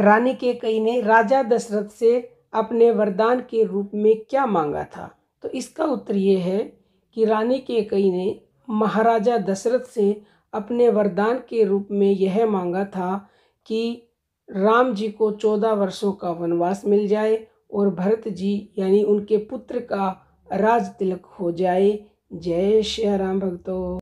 रानी के कई ने राजा दशरथ से अपने वरदान के रूप में क्या मांगा था तो इसका उत्तर ये है कि रानी के कई ने महाराजा दशरथ से अपने वरदान के रूप में यह मांगा था कि राम जी को चौदह वर्षों का वनवास मिल जाए और भरत जी यानी उनके पुत्र का राज तिलक हो जाए जय श्री राम भक्तों